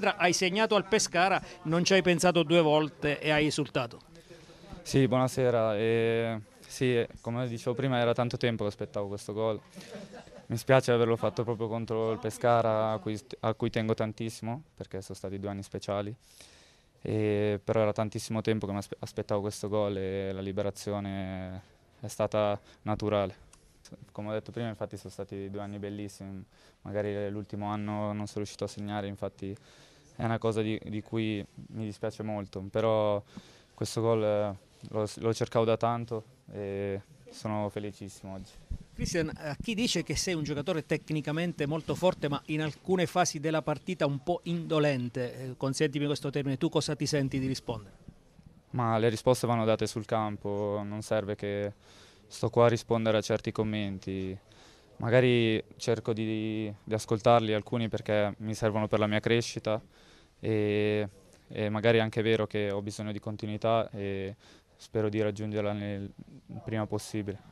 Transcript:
squadra, hai segnato al Pescara, non ci hai pensato due volte e hai esultato. Sì, buonasera. Eh, sì, come dicevo prima era tanto tempo che aspettavo questo gol. Mi spiace averlo fatto proprio contro il Pescara, a cui, a cui tengo tantissimo, perché sono stati due anni speciali. E, però era tantissimo tempo che mi aspettavo questo gol e la liberazione è stata naturale. Come ho detto prima, infatti sono stati due anni bellissimi. Magari l'ultimo anno non sono riuscito a segnare, infatti è una cosa di, di cui mi dispiace molto, però questo gol eh, lo, lo cercavo da tanto e sono felicissimo oggi. Cristian, eh, a chi dice che sei un giocatore tecnicamente molto forte ma in alcune fasi della partita un po' indolente, eh, consentimi questo termine, tu cosa ti senti di rispondere? Ma le risposte vanno date sul campo, non serve che sto qua a rispondere a certi commenti, magari cerco di, di ascoltarli alcuni perché mi servono per la mia crescita e, e magari è anche vero che ho bisogno di continuità e spero di raggiungerla il prima possibile.